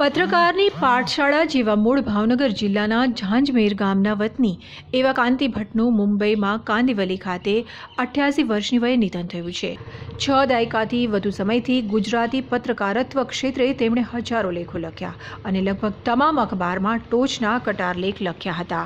પત્રકારની પાઠશાળા જેવા મૂળ ભાવનગર જિલ્લાના ઝાંઝમેર ગામના વતની એવા કાંતિ ભટ્ટનું મુંબઈમાં કાંદિવલી ખાતે અઠ્યાસી વર્ષની વયે નિધન થયું છે છ દાયકાથી વધુ સમયથી ગુજરાતી પત્રકારત્વ ક્ષેત્રે તેમણે હજારો લેખો લખ્યા અને લગભગ તમામ અખબારમાં ટોચના કટાર લેખ લખ્યા હતા